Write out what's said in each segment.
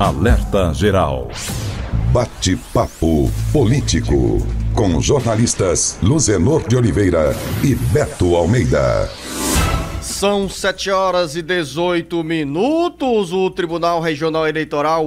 Alerta Geral. Bate-papo político. Com os jornalistas Luzenor de Oliveira e Beto Almeida. São 7 horas e 18 minutos. O Tribunal Regional Eleitoral,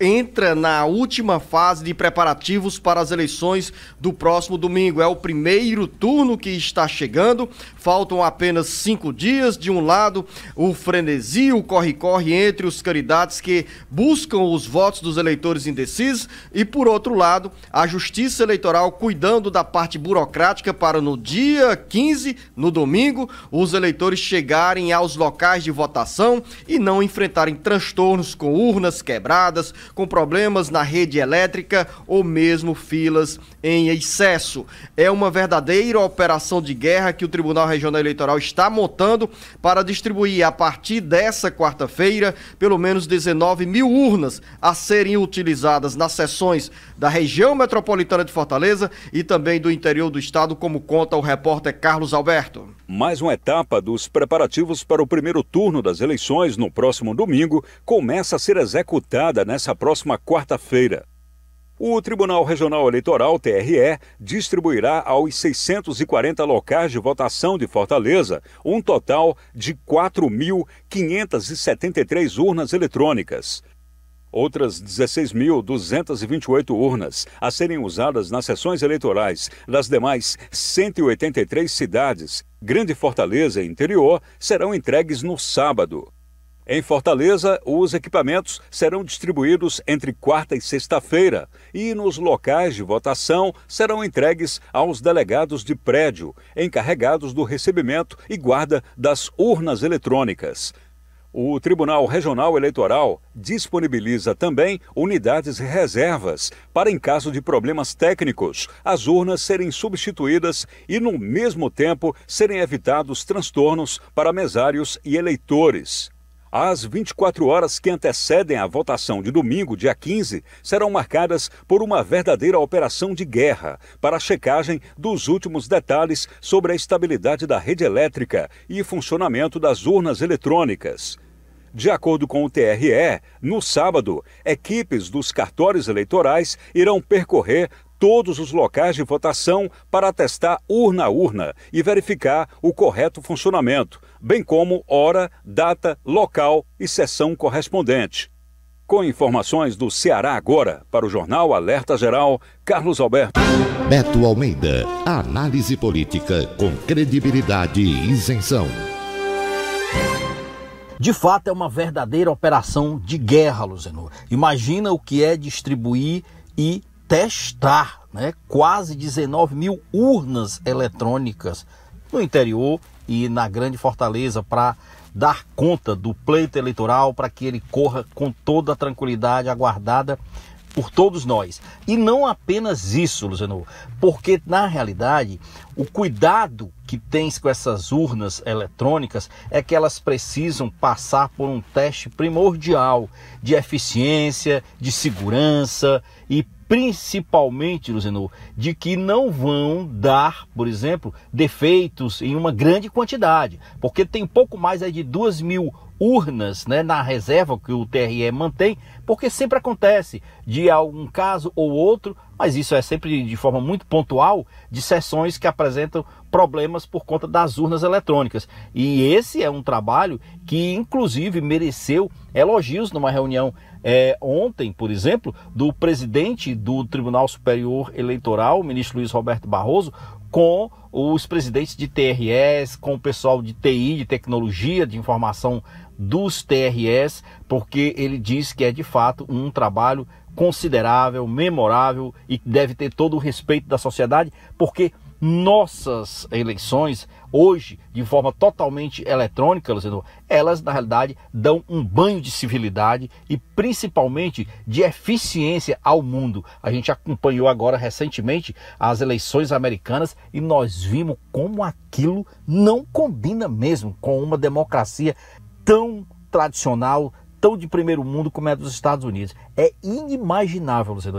entra na última fase de preparativos para as eleições do próximo domingo. É o primeiro turno que está chegando. Faltam apenas cinco dias. De um lado, o frenesi, o corre-corre entre os candidatos que buscam os votos dos eleitores indecisos. E por outro lado, a Justiça Eleitoral cuidando da parte burocrática para no dia 15, no domingo, os eleitores chegarem aos locais de votação e não enfrentarem transtornos com urnas quebradas com problemas na rede elétrica ou mesmo filas em excesso. É uma verdadeira operação de guerra que o Tribunal Regional Eleitoral está montando para distribuir a partir dessa quarta-feira pelo menos 19 mil urnas a serem utilizadas nas sessões da região metropolitana de Fortaleza e também do interior do estado, como conta o repórter Carlos Alberto. Mais uma etapa dos preparativos para o primeiro turno das eleições no próximo domingo começa a ser executada nessa próxima quarta-feira. O Tribunal Regional Eleitoral, TRE, distribuirá aos 640 locais de votação de Fortaleza um total de 4.573 urnas eletrônicas outras 16.228 urnas a serem usadas nas sessões eleitorais das demais 183 cidades, Grande Fortaleza e interior, serão entregues no sábado. Em Fortaleza, os equipamentos serão distribuídos entre quarta e sexta-feira e nos locais de votação serão entregues aos delegados de prédio, encarregados do recebimento e guarda das urnas eletrônicas. O Tribunal Regional Eleitoral disponibiliza também unidades reservas para, em caso de problemas técnicos, as urnas serem substituídas e, no mesmo tempo, serem evitados transtornos para mesários e eleitores. As 24 horas que antecedem a votação de domingo, dia 15, serão marcadas por uma verdadeira operação de guerra para a checagem dos últimos detalhes sobre a estabilidade da rede elétrica e funcionamento das urnas eletrônicas. De acordo com o TRE, no sábado, equipes dos cartórios eleitorais irão percorrer todos os locais de votação para testar urna a urna e verificar o correto funcionamento, bem como hora, data, local e sessão correspondente. Com informações do Ceará agora, para o Jornal Alerta Geral, Carlos Alberto. Beto Almeida, análise política com credibilidade e isenção. De fato, é uma verdadeira operação de guerra, Luzenor. Imagina o que é distribuir e testar né, quase 19 mil urnas eletrônicas no interior e na Grande Fortaleza para dar conta do pleito eleitoral para que ele corra com toda a tranquilidade aguardada por todos nós. E não apenas isso, Luzenor, porque na realidade o cuidado que tens com essas urnas eletrônicas é que elas precisam passar por um teste primordial de eficiência, de segurança e principalmente, Luzenor, de que não vão dar, por exemplo, defeitos em uma grande quantidade, porque tem pouco mais de duas mil urnas né, na reserva que o TRE mantém, porque sempre acontece de algum caso ou outro, mas isso é sempre de forma muito pontual, de sessões que apresentam problemas por conta das urnas eletrônicas. E esse é um trabalho que, inclusive, mereceu elogios numa reunião é, ontem, por exemplo, do presidente do Tribunal Superior Eleitoral, o ministro Luiz Roberto Barroso, com os presidentes de TRS, com o pessoal de TI, de tecnologia, de informação dos TRS, porque ele diz que é de fato um trabalho considerável, memorável e deve ter todo o respeito da sociedade, porque nossas eleições, hoje, de forma totalmente eletrônica, Luciano, elas na realidade dão um banho de civilidade e principalmente de eficiência ao mundo. A gente acompanhou agora recentemente as eleições americanas e nós vimos como aquilo não combina mesmo com uma democracia tão tradicional, tão de primeiro mundo como é dos Estados Unidos. É inimaginável, Luciano,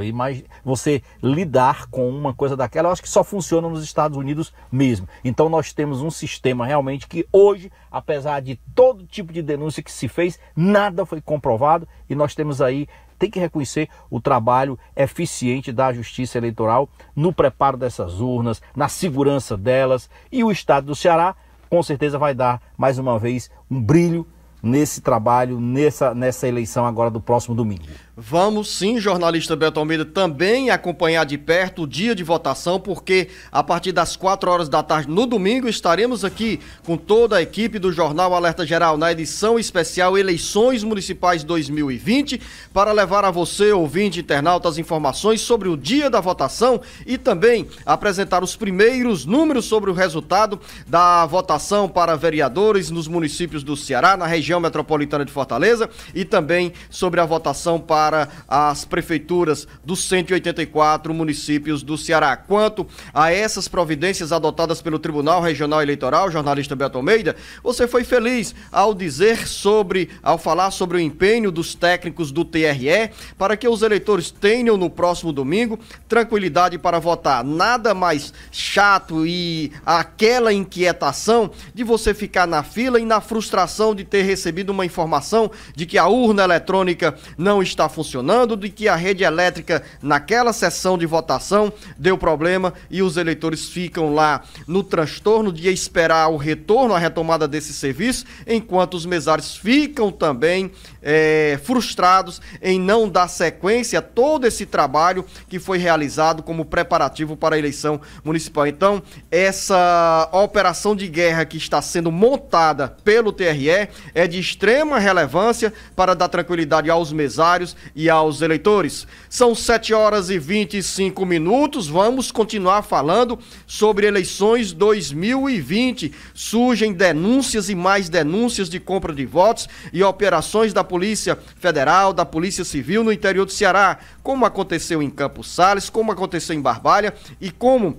você lidar com uma coisa daquela. Eu acho que só funciona nos Estados Unidos mesmo. Então nós temos um sistema realmente que hoje, apesar de todo tipo de denúncia que se fez, nada foi comprovado e nós temos aí tem que reconhecer o trabalho eficiente da Justiça Eleitoral no preparo dessas urnas, na segurança delas. E o estado do Ceará, com certeza, vai dar mais uma vez um brilho nesse trabalho, nessa, nessa eleição agora do próximo domingo? Vamos sim, jornalista Beto Almeida, também acompanhar de perto o dia de votação, porque a partir das 4 horas da tarde no domingo estaremos aqui com toda a equipe do Jornal Alerta Geral na edição especial Eleições Municipais 2020 para levar a você, ouvinte internauta, as informações sobre o dia da votação e também apresentar os primeiros números sobre o resultado da votação para vereadores nos municípios do Ceará, na região metropolitana de Fortaleza e também sobre a votação para para as prefeituras dos 184 municípios do Ceará. Quanto a essas providências adotadas pelo Tribunal Regional Eleitoral, jornalista Beto Almeida, você foi feliz ao dizer sobre, ao falar sobre o empenho dos técnicos do TRE para que os eleitores tenham no próximo domingo tranquilidade para votar. Nada mais chato e aquela inquietação de você ficar na fila e na frustração de ter recebido uma informação de que a urna eletrônica não está funcionando, de que a rede elétrica naquela sessão de votação deu problema e os eleitores ficam lá no transtorno de esperar o retorno, a retomada desse serviço, enquanto os mesários ficam também é, frustrados em não dar sequência a todo esse trabalho que foi realizado como preparativo para a eleição municipal. Então, essa operação de guerra que está sendo montada pelo TRE é de extrema relevância para dar tranquilidade aos mesários e aos eleitores. São 7 horas e 25 minutos. Vamos continuar falando sobre eleições 2020. Surgem denúncias e mais denúncias de compra de votos e operações da Polícia Polícia Federal, da Polícia Civil no interior do Ceará, como aconteceu em Campos Sales, como aconteceu em Barbalha e como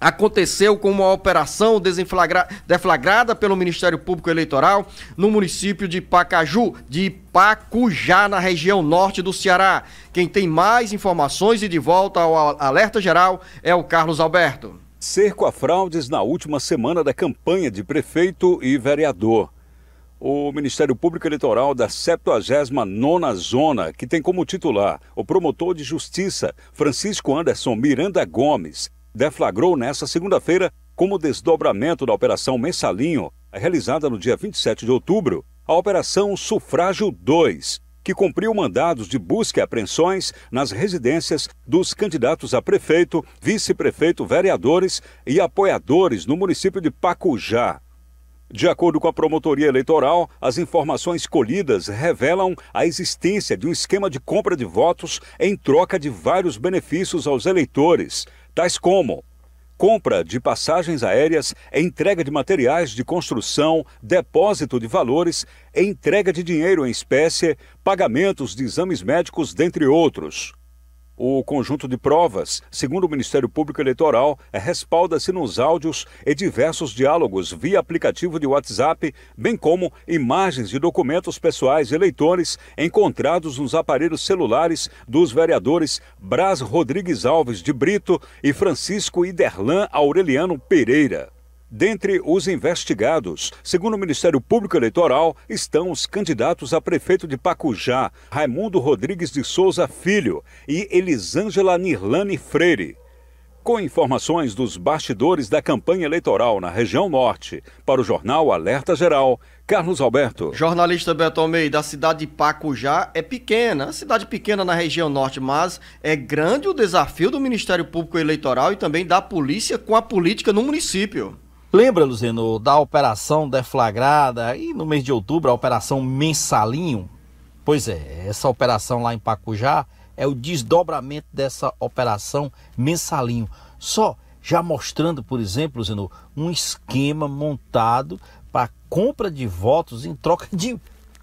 aconteceu com uma operação deflagrada pelo Ministério Público Eleitoral no município de Pacaju, de Pacujá, na região norte do Ceará. Quem tem mais informações e de volta ao Alerta Geral é o Carlos Alberto. Cerco a fraudes na última semana da campanha de prefeito e vereador o Ministério Público Eleitoral da 79ª Zona, que tem como titular o promotor de justiça Francisco Anderson Miranda Gomes, deflagrou nesta segunda-feira, como desdobramento da Operação Mensalinho, realizada no dia 27 de outubro, a Operação Sufrágio 2, que cumpriu mandados de busca e apreensões nas residências dos candidatos a prefeito, vice-prefeito, vereadores e apoiadores no município de Pacujá. De acordo com a promotoria eleitoral, as informações colhidas revelam a existência de um esquema de compra de votos em troca de vários benefícios aos eleitores, tais como compra de passagens aéreas, entrega de materiais de construção, depósito de valores, entrega de dinheiro em espécie, pagamentos de exames médicos, dentre outros. O conjunto de provas, segundo o Ministério Público Eleitoral, respalda-se nos áudios e diversos diálogos via aplicativo de WhatsApp, bem como imagens de documentos pessoais de eleitores encontrados nos aparelhos celulares dos vereadores Braz Rodrigues Alves de Brito e Francisco Iderlan Aureliano Pereira. Dentre os investigados, segundo o Ministério Público Eleitoral, estão os candidatos a prefeito de Pacujá, Raimundo Rodrigues de Souza Filho e Elisângela Nirlane Freire. Com informações dos bastidores da campanha eleitoral na região norte, para o jornal Alerta Geral, Carlos Alberto. Jornalista Beto Almeida, a cidade de Pacujá é pequena, cidade pequena na região norte, mas é grande o desafio do Ministério Público Eleitoral e também da polícia com a política no município. Lembra, Luzeno, da operação deflagrada e no mês de outubro, a operação Mensalinho? Pois é, essa operação lá em Pacujá é o desdobramento dessa operação Mensalinho. Só já mostrando, por exemplo, Luzeno, um esquema montado para compra de votos em troca de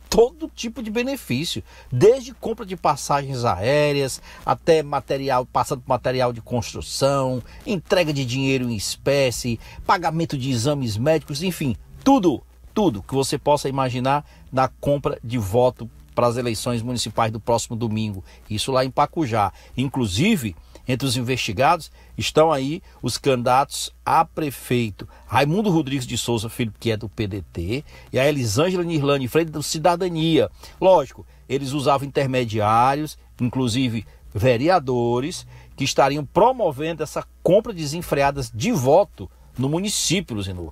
todo tipo de benefício, desde compra de passagens aéreas até material, passando por material de construção, entrega de dinheiro em espécie, pagamento de exames médicos, enfim, tudo, tudo que você possa imaginar na compra de voto para as eleições municipais do próximo domingo. Isso lá em Pacujá. Inclusive, entre os investigados estão aí os candidatos a prefeito Raimundo Rodrigues de Souza Filho, que é do PDT, e a Elisângela Nirlane Freire do Cidadania. Lógico, eles usavam intermediários, inclusive vereadores, que estariam promovendo essa compra desenfreada de voto no município, Luzinor.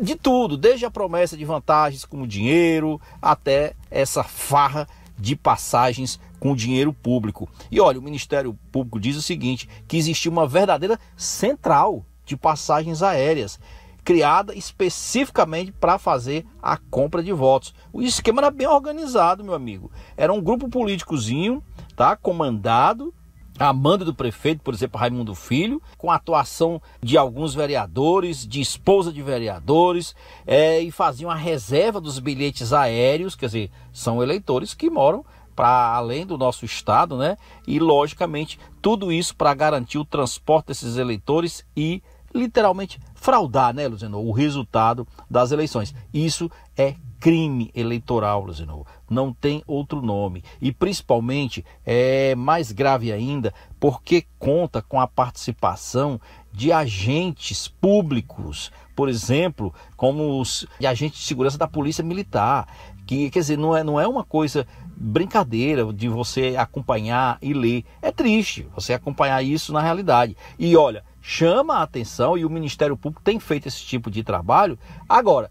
De tudo, desde a promessa de vantagens como dinheiro até essa farra de passagens com o dinheiro público. E olha, o Ministério Público diz o seguinte: que existia uma verdadeira central de passagens aéreas criada especificamente para fazer a compra de votos. O esquema era bem organizado, meu amigo. Era um grupo políticozinho, tá? Comandado a mando do prefeito, por exemplo, Raimundo Filho, com a atuação de alguns vereadores, de esposa de vereadores, é, e faziam a reserva dos bilhetes aéreos, quer dizer, são eleitores que moram para além do nosso estado, né? E logicamente tudo isso para garantir o transporte desses eleitores e literalmente fraudar, né, Luzino, o resultado das eleições. Isso é crime eleitoral, Luzino. Não tem outro nome. E principalmente é mais grave ainda porque conta com a participação de agentes públicos, por exemplo, como os agentes de segurança da Polícia Militar, que quer dizer, não é, não é uma coisa brincadeira de você acompanhar e ler. É triste você acompanhar isso na realidade. E olha, chama a atenção e o Ministério Público tem feito esse tipo de trabalho. Agora,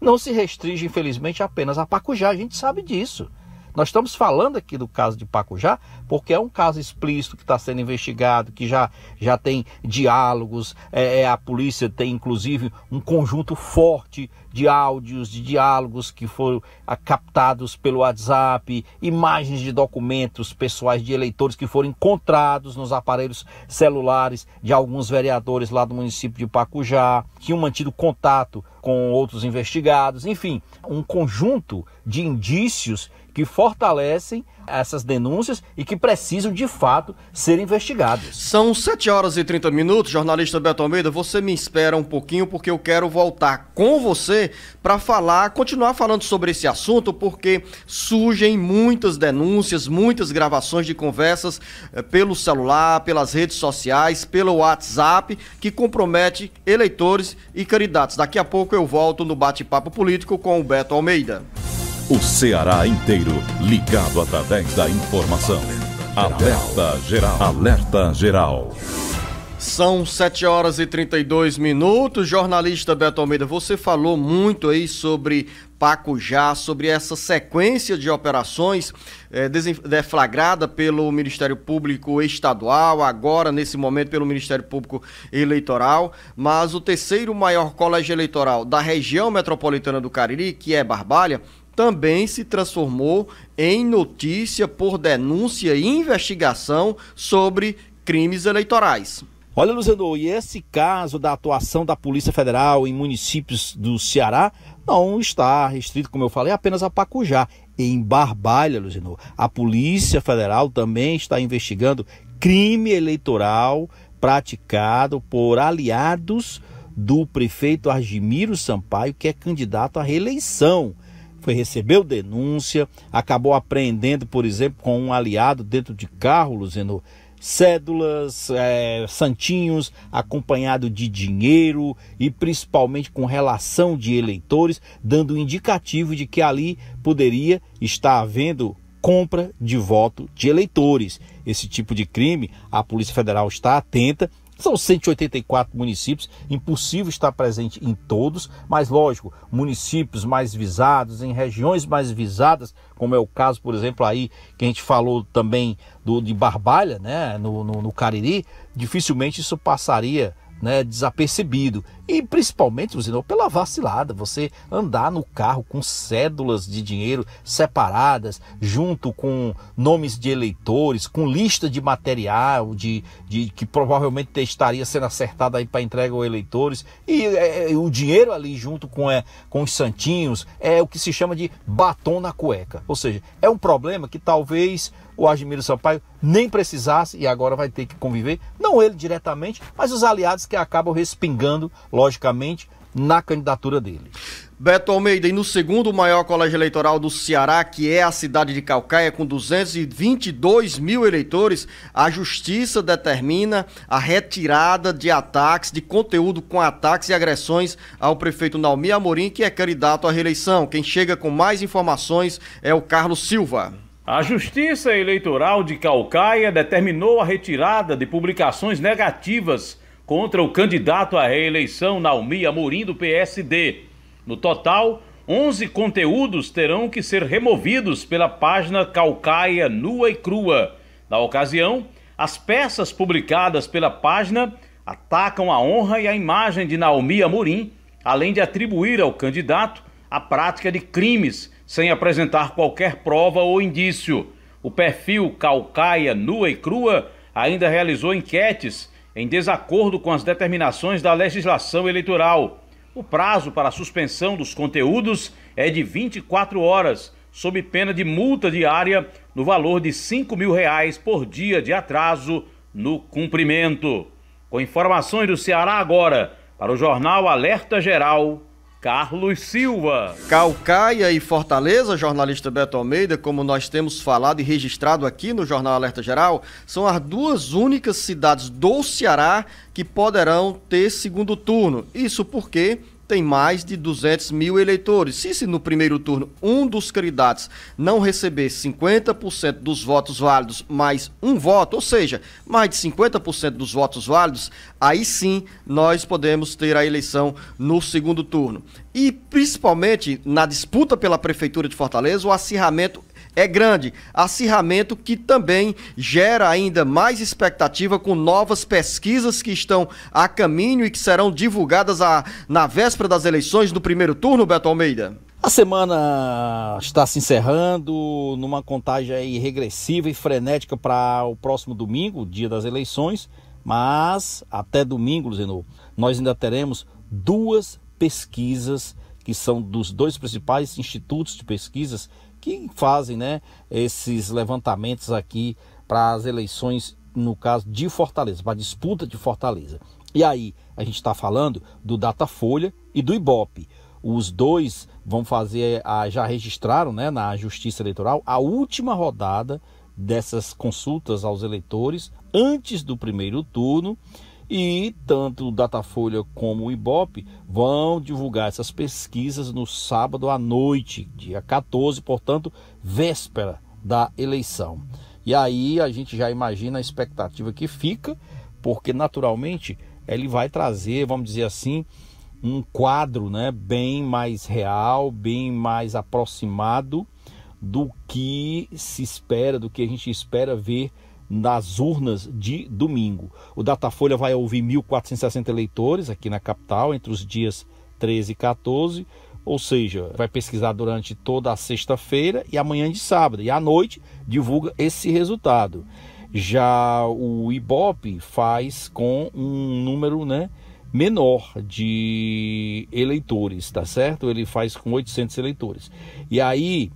não se restringe, infelizmente, apenas a Pacujá, a gente sabe disso. Nós estamos falando aqui do caso de Pacujá, porque é um caso explícito que está sendo investigado, que já, já tem diálogos, é, é a polícia tem inclusive um conjunto forte de áudios, de diálogos que foram ah, captados pelo WhatsApp, imagens de documentos pessoais de eleitores que foram encontrados nos aparelhos celulares de alguns vereadores lá do município de Pacujá, tinham mantido contato com outros investigados, enfim, um conjunto de indícios que fortalecem essas denúncias e que precisam, de fato, ser investigados. São 7 horas e 30 minutos. Jornalista Beto Almeida, você me espera um pouquinho porque eu quero voltar com você para falar, continuar falando sobre esse assunto, porque surgem muitas denúncias, muitas gravações de conversas eh, pelo celular, pelas redes sociais, pelo WhatsApp, que compromete eleitores e candidatos. Daqui a pouco eu volto no bate-papo político com o Beto Almeida. O Ceará inteiro ligado através da informação. Alerta geral. Alerta geral. São 7 horas e 32 minutos. Jornalista Beto Almeida, você falou muito aí sobre Pacujá, sobre essa sequência de operações é, deflagrada pelo Ministério Público Estadual, agora, nesse momento, pelo Ministério Público Eleitoral. Mas o terceiro maior colégio eleitoral da região metropolitana do Cariri, que é Barbalha, também se transformou em notícia por denúncia e investigação sobre crimes eleitorais. Olha, Luziano, e esse caso da atuação da Polícia Federal em municípios do Ceará não está restrito, como eu falei, apenas a Pacujá. Em Barbalha, Luziano, a Polícia Federal também está investigando crime eleitoral praticado por aliados do prefeito Argimiro Sampaio, que é candidato à reeleição foi, recebeu denúncia, acabou apreendendo, por exemplo, com um aliado dentro de carro, usando cédulas, é, santinhos, acompanhado de dinheiro e principalmente com relação de eleitores, dando um indicativo de que ali poderia estar havendo compra de voto de eleitores. Esse tipo de crime, a Polícia Federal está atenta são 184 municípios, impossível estar presente em todos, mas lógico, municípios mais visados, em regiões mais visadas, como é o caso, por exemplo, aí que a gente falou também do, de Barbalha, né, no, no, no Cariri, dificilmente isso passaria né, desapercebido. E principalmente, Luzinor, pela vacilada, você andar no carro com cédulas de dinheiro separadas, junto com nomes de eleitores, com lista de material de, de que provavelmente estaria sendo acertada aí para entrega aos eleitores, e é, é, o dinheiro ali junto com, é, com os santinhos é o que se chama de batom na cueca. Ou seja, é um problema que talvez o Admiro Sampaio nem precisasse e agora vai ter que conviver, não ele diretamente, mas os aliados que acabam respingando, logicamente, na candidatura dele. Beto Almeida, e no segundo maior colégio eleitoral do Ceará, que é a cidade de Calcaia, com 222 mil eleitores, a justiça determina a retirada de ataques, de conteúdo com ataques e agressões ao prefeito Naomi Amorim, que é candidato à reeleição. Quem chega com mais informações é o Carlos Silva. A Justiça Eleitoral de Calcaia determinou a retirada de publicações negativas contra o candidato à reeleição Naomi Amorim do PSD. No total, 11 conteúdos terão que ser removidos pela página Calcaia Nua e Crua. Na ocasião, as peças publicadas pela página atacam a honra e a imagem de Naomi Amorim, além de atribuir ao candidato a prática de crimes sem apresentar qualquer prova ou indício. O perfil Calcaia Nua e Crua ainda realizou enquetes em desacordo com as determinações da legislação eleitoral. O prazo para a suspensão dos conteúdos é de 24 horas, sob pena de multa diária no valor de 5 mil reais por dia de atraso no cumprimento. Com informações do Ceará agora, para o jornal Alerta Geral, Carlos Silva. Calcaia e Fortaleza, jornalista Beto Almeida, como nós temos falado e registrado aqui no Jornal Alerta Geral, são as duas únicas cidades do Ceará que poderão ter segundo turno. Isso porque tem mais de 200 mil eleitores. Se, se no primeiro turno um dos candidatos não receber 50% dos votos válidos mais um voto, ou seja, mais de 50% dos votos válidos, aí sim nós podemos ter a eleição no segundo turno. E principalmente na disputa pela Prefeitura de Fortaleza, o acirramento é grande. Acirramento que também gera ainda mais expectativa com novas pesquisas que estão a caminho e que serão divulgadas a, na véspera das eleições do primeiro turno, Beto Almeida. A semana está se encerrando numa contagem regressiva e frenética para o próximo domingo, dia das eleições, mas até domingo, Zeno, nós ainda teremos duas pesquisas que são dos dois principais institutos de pesquisas que fazem né, esses levantamentos aqui para as eleições, no caso de Fortaleza, para a disputa de Fortaleza. E aí a gente está falando do Datafolha e do Ibope. Os dois vão fazer, a, já registraram né, na Justiça Eleitoral a última rodada dessas consultas aos eleitores antes do primeiro turno e tanto o Datafolha como o Ibope vão divulgar essas pesquisas no sábado à noite, dia 14, portanto, véspera da eleição. E aí a gente já imagina a expectativa que fica, porque naturalmente ele vai trazer, vamos dizer assim, um quadro né, bem mais real, bem mais aproximado do que se espera, do que a gente espera ver nas urnas de domingo. O Datafolha vai ouvir 1.460 eleitores aqui na capital entre os dias 13 e 14, ou seja, vai pesquisar durante toda a sexta-feira e amanhã de sábado, e à noite divulga esse resultado. Já o Ibope faz com um número, né? menor de eleitores, tá certo? Ele faz com 800 eleitores. E aí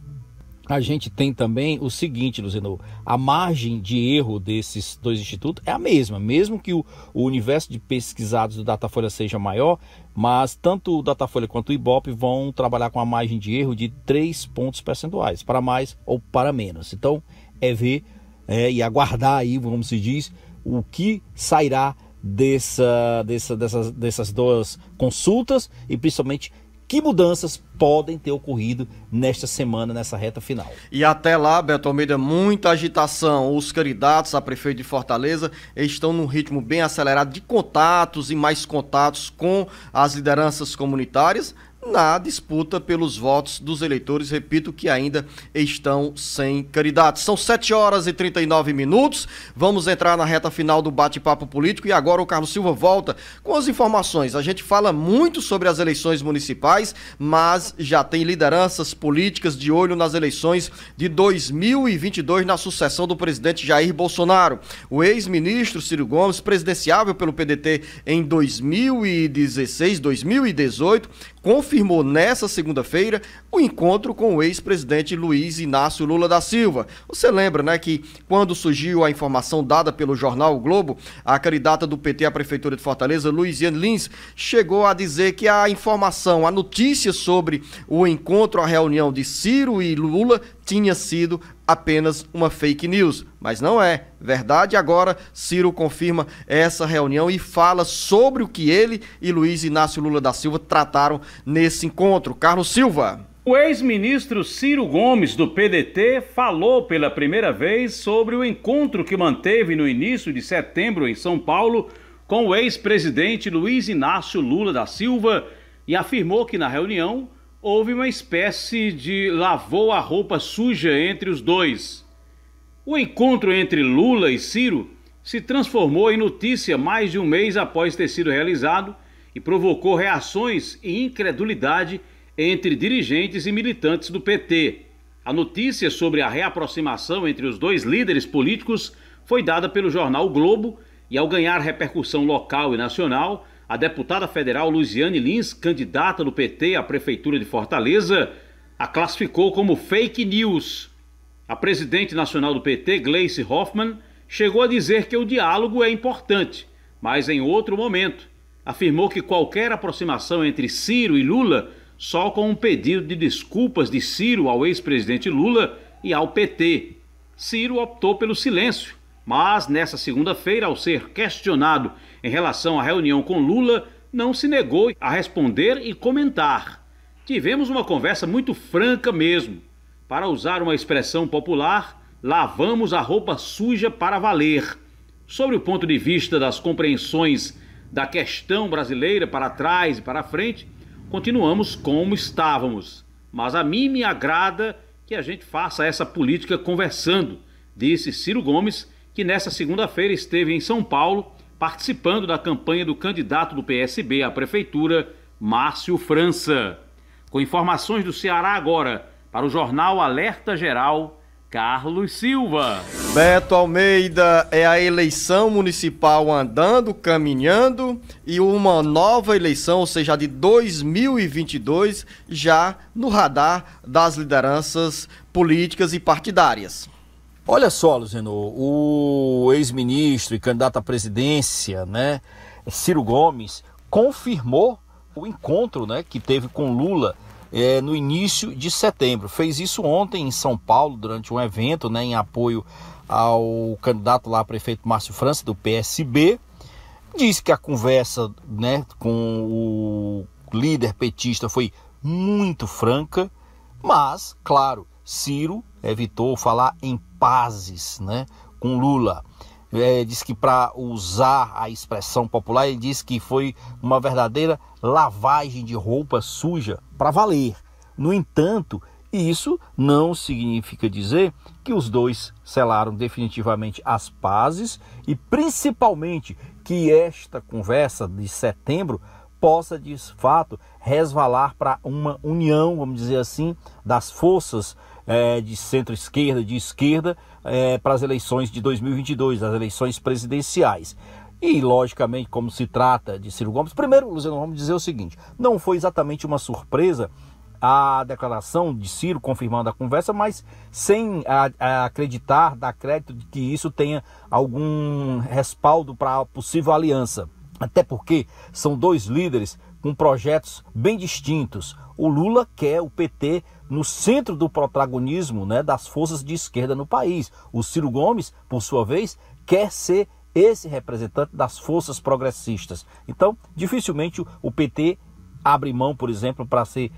a gente tem também o seguinte, Luzinou, a margem de erro desses dois institutos é a mesma, mesmo que o, o, universo de pesquisados do Datafolha seja maior, mas tanto o Datafolha quanto o Ibope vão trabalhar com a margem de erro de 3 pontos percentuais, para mais ou para menos. Então, é ver é, e aguardar aí, como se diz, o que sairá dessa, dessa, dessas, dessas duas consultas e principalmente que mudanças podem ter ocorrido nesta semana, nessa reta final. E até lá, Beto Almeida, muita agitação. Os candidatos a prefeito de Fortaleza estão num ritmo bem acelerado de contatos e mais contatos com as lideranças comunitárias, na disputa pelos votos dos eleitores, repito, que ainda estão sem candidatos. São 7 horas e 39 minutos. Vamos entrar na reta final do bate-papo político e agora o Carlos Silva volta com as informações. A gente fala muito sobre as eleições municipais, mas já tem lideranças políticas de olho nas eleições de 2022 na sucessão do presidente Jair Bolsonaro. O ex-ministro Ciro Gomes, presidenciável pelo PDT em 2016, 2018, confirmou nessa segunda-feira o encontro com o ex-presidente Luiz Inácio Lula da Silva. Você lembra, né, que quando surgiu a informação dada pelo jornal o Globo, a candidata do PT à prefeitura de Fortaleza, Luiziane Lins, chegou a dizer que a informação, a notícia sobre o encontro, a reunião de Ciro e Lula tinha sido apenas uma fake news. Mas não é. Verdade agora, Ciro confirma essa reunião e fala sobre o que ele e Luiz Inácio Lula da Silva trataram nesse encontro. Carlos Silva. O ex-ministro Ciro Gomes, do PDT, falou pela primeira vez sobre o encontro que manteve no início de setembro em São Paulo com o ex-presidente Luiz Inácio Lula da Silva e afirmou que na reunião houve uma espécie de lavou a roupa suja entre os dois. O encontro entre Lula e Ciro se transformou em notícia mais de um mês após ter sido realizado e provocou reações e incredulidade entre dirigentes e militantes do PT. A notícia sobre a reaproximação entre os dois líderes políticos foi dada pelo jornal o Globo e, ao ganhar repercussão local e nacional, a deputada federal Luziane Lins, candidata do PT à Prefeitura de Fortaleza, a classificou como fake news. A presidente nacional do PT, Gleice Hoffmann, chegou a dizer que o diálogo é importante, mas em outro momento. Afirmou que qualquer aproximação entre Ciro e Lula só com um pedido de desculpas de Ciro ao ex-presidente Lula e ao PT. Ciro optou pelo silêncio, mas nessa segunda-feira, ao ser questionado em relação à reunião com Lula, não se negou a responder e comentar. Tivemos uma conversa muito franca mesmo. Para usar uma expressão popular, lavamos a roupa suja para valer. Sobre o ponto de vista das compreensões da questão brasileira para trás e para frente, continuamos como estávamos. Mas a mim me agrada que a gente faça essa política conversando, disse Ciro Gomes, que nesta segunda-feira esteve em São Paulo participando da campanha do candidato do PSB à prefeitura, Márcio França. Com informações do Ceará agora, para o jornal Alerta Geral, Carlos Silva. Beto Almeida, é a eleição municipal andando, caminhando e uma nova eleição, ou seja, de 2022, já no radar das lideranças políticas e partidárias. Olha só, Luzino, o ex-ministro e candidato à presidência, né, Ciro Gomes, confirmou o encontro né, que teve com Lula é, no início de setembro. Fez isso ontem em São Paulo, durante um evento né, em apoio ao candidato lá, prefeito Márcio França, do PSB. Diz que a conversa né, com o líder petista foi muito franca, mas, claro, Ciro evitou falar em pazes né, com Lula. É, diz que para usar a expressão popular, ele diz que foi uma verdadeira lavagem de roupa suja para valer. No entanto, isso não significa dizer que os dois selaram definitivamente as pazes e principalmente que esta conversa de setembro possa de fato resvalar para uma união, vamos dizer assim, das forças é, de centro-esquerda, de esquerda, é, para as eleições de 2022, as eleições presidenciais. E, logicamente, como se trata de Ciro Gomes, primeiro, Luciano, vamos dizer o seguinte: não foi exatamente uma surpresa a declaração de Ciro confirmando a conversa, mas sem a, a acreditar, dar crédito de que isso tenha algum respaldo para a possível aliança. Até porque são dois líderes com projetos bem distintos. O Lula quer o PT no centro do protagonismo né, das forças de esquerda no país. O Ciro Gomes, por sua vez, quer ser esse representante das forças progressistas. Então, dificilmente o PT abre mão, por exemplo, para ser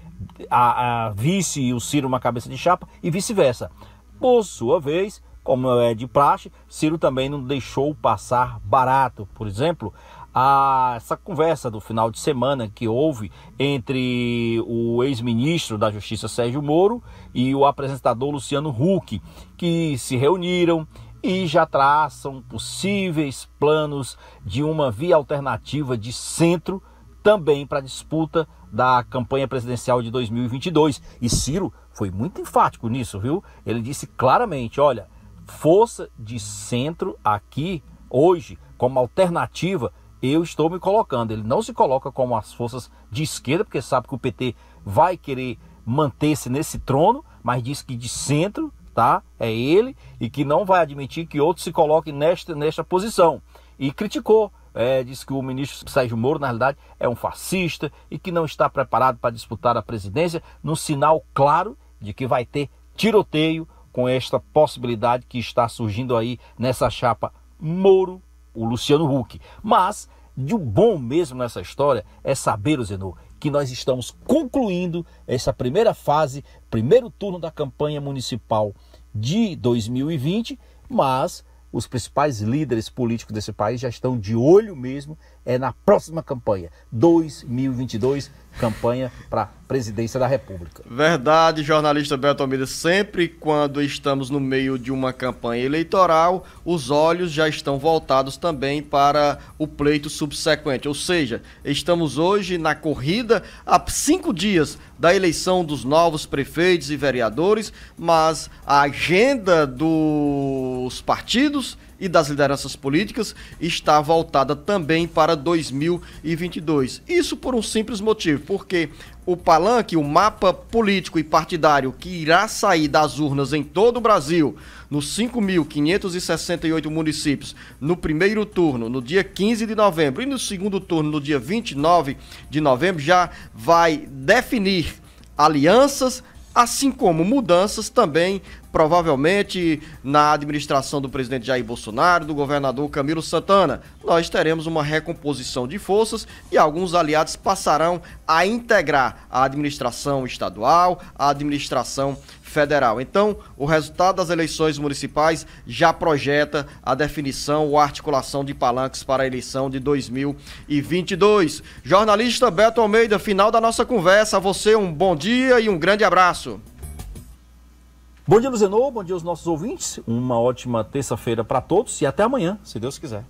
a, a, vice e o Ciro uma cabeça de chapa e vice-versa. Por sua vez, como é de praxe, Ciro também não deixou passar barato. Por exemplo, a essa conversa do final de semana que houve entre o ex-ministro da Justiça Sérgio Moro e o apresentador Luciano Huck, que se reuniram e já traçam possíveis planos de uma via alternativa de centro também para a disputa da campanha presidencial de 2022. E Ciro foi muito enfático nisso, viu? Ele disse claramente: olha, força de centro aqui hoje como alternativa eu estou me colocando. Ele não se coloca como as forças de esquerda, porque sabe que o PT vai querer manter-se nesse trono, mas diz que de centro, tá? É ele e que não vai admitir que outros se coloquem nesta, nesta posição. E criticou é, diz que o ministro Sérgio Moro, na realidade, é um fascista e que não está preparado para disputar a presidência, num sinal claro de que vai ter tiroteio com esta possibilidade que está surgindo aí nessa chapa Moro o Luciano Huck. Mas de um bom mesmo nessa história é saber, Zenô, que nós estamos concluindo essa primeira fase, primeiro turno da campanha municipal de 2020, mas os principais líderes políticos desse país já estão de olho mesmo é na próxima campanha, 2022, campanha para a presidência da República. Verdade, jornalista Beto Almeida, sempre quando estamos no meio de uma campanha eleitoral, os olhos já estão voltados também para o pleito subsequente, ou seja, estamos hoje na corrida há cinco dias da eleição dos novos prefeitos e vereadores, mas a agenda dos partidos e das lideranças políticas está voltada também para 2022. Isso por um simples motivo, porque o palanque, o mapa político e partidário que irá sair das urnas em todo o Brasil, nos 5.568 municípios, no primeiro turno, no dia 15 de novembro, e no segundo turno, no dia 29 de novembro, já vai definir alianças, assim como mudanças também, provavelmente, na administração do presidente Jair Bolsonaro, do governador Camilo Santana. Nós teremos uma recomposição de forças e alguns aliados passarão a integrar a administração estadual, a administração federal. Então, o resultado das eleições municipais já projeta a definição ou articulação de palanques para a eleição de 2022. Jornalista Beto Almeida, final da nossa conversa. A você um bom dia e um grande abraço. Bom dia, Luzenô. Bom dia aos nossos ouvintes. Uma ótima terça-feira para todos e até amanhã, se Deus quiser.